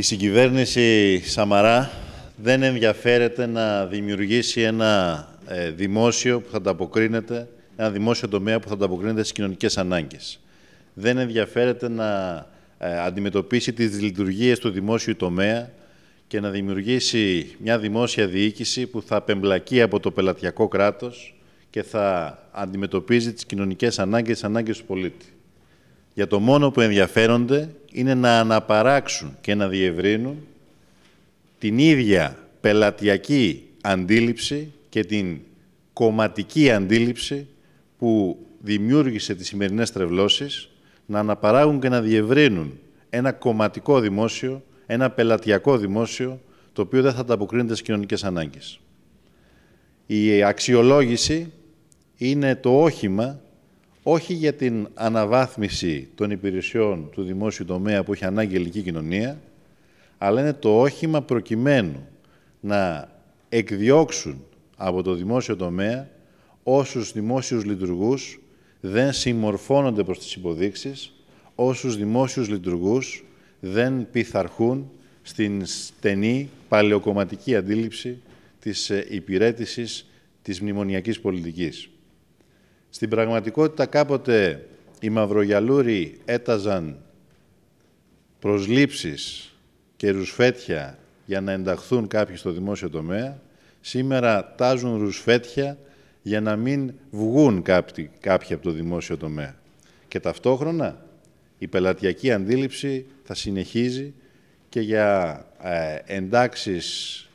Η συγκυβέρνηση Σαμαρά δεν ενδιαφέρεται να δημιουργήσει ένα ε, δημόσιο που θα ανταποκρίνεται, ένα δημόσιο τομέα που θα ανταποκρίνεται στις κοινωνικές ανάγκες. Δεν ενδιαφέρεται να ε, αντιμετωπίσει τις λειτουργίες του δημόσιου τομέα και να δημιουργήσει μια δημόσια διοίκηση που θα απεμπλακεί από το πελατειακό κράτος και θα αντιμετωπίζει τις κοινωνικές ανάγκες, τις ανάγκες του πολίτη για το μόνο που ενδιαφέρονται είναι να αναπαράξουν και να διευρύνουν την ίδια πελατειακή αντίληψη και την κομματική αντίληψη που δημιούργησε τις σημερινές τρευλώσεις, να αναπαράγουν και να διευρύνουν ένα κομματικό δημόσιο, ένα πελατειακό δημόσιο, το οποίο δεν θα ανταποκρίνεται στις κοινωνικές ανάγκες. Η αξιολόγηση είναι το όχημα όχι για την αναβάθμιση των υπηρεσιών του δημόσιου τομέα που έχει ανάγκη η ελληνική κοινωνία, αλλά είναι το όχημα προκειμένου να εκδιώξουν από το δημόσιο τομέα όσους δημόσιους λειτουργούς δεν συμμορφώνονται προς τις υποδείξεις, όσους δημόσιους λειτουργούς δεν πειθαρχούν στην στενή παλαιοκομματική αντίληψη της ε, υπηρέτησης της μνημονιακής πολιτικής. Στην πραγματικότητα κάποτε οι Μαυρογιαλούροι έταζαν προσλήψεις και ρουσφέτια για να ενταχθούν κάποιοι στο δημόσιο τομέα. Σήμερα τάζουν ρουσφέτια για να μην βγουν κάποιοι, από το δημόσιο τομέα. Και ταυτόχρονα η πελατειακή αντίληψη θα συνεχίζει και για ε, εντάξεις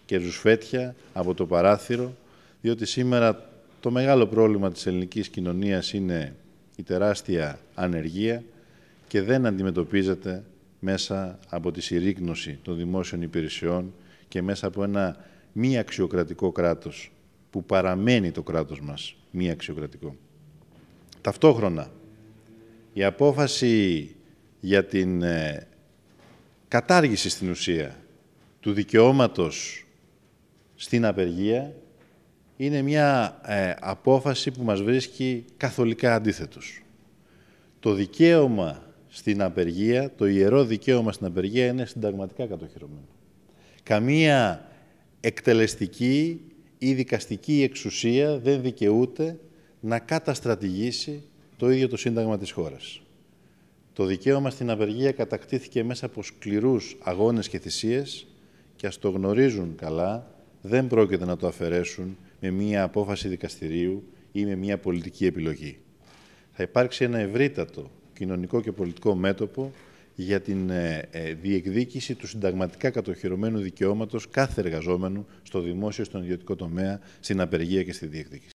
και ρουσφέτια από το παράθυρο, διότι σήμερα το μεγάλο πρόβλημα της ελληνικής κοινωνίας είναι η τεράστια ανεργία και δεν αντιμετωπίζεται μέσα από τη συρρήκνωση των δημόσιων υπηρεσιών και μέσα από ένα μη αξιοκρατικό κράτος που παραμένει το κράτος μας μη αξιοκρατικό. Ταυτόχρονα, η απόφαση για την ε, κατάργηση στην ουσία του δικαιώματος στην απεργία είναι μια ε, απόφαση που μας βρίσκει καθολικά αντίθετος. Το δικαίωμα στην απεργία, το ιερό δικαίωμα στην απεργία είναι συνταγματικά κατοχυρωμένο. Καμία εκτελεστική ή δικαστική εξουσία δεν δικαιούται να καταστρατηγήσει το ίδιο το Σύνταγμα της χώρας. Το δικαίωμα στην απεργία κατακτήθηκε μέσα από σκληρούς αγώνες και θυσίες και ας το γνωρίζουν καλά, δεν πρόκειται να το αφαιρέσουν με μία απόφαση δικαστηρίου ή με μία πολιτική επιλογή. Θα υπάρξει ένα ευρύτατο κοινωνικό και πολιτικό μέτωπο για την ε, ε, διεκδίκηση του συνταγματικά κατοχυρωμένου δικαιώματος κάθε εργαζόμενου στο δημόσιο, στον ιδιωτικό τομέα, στην απεργία και στη διεκδίκηση.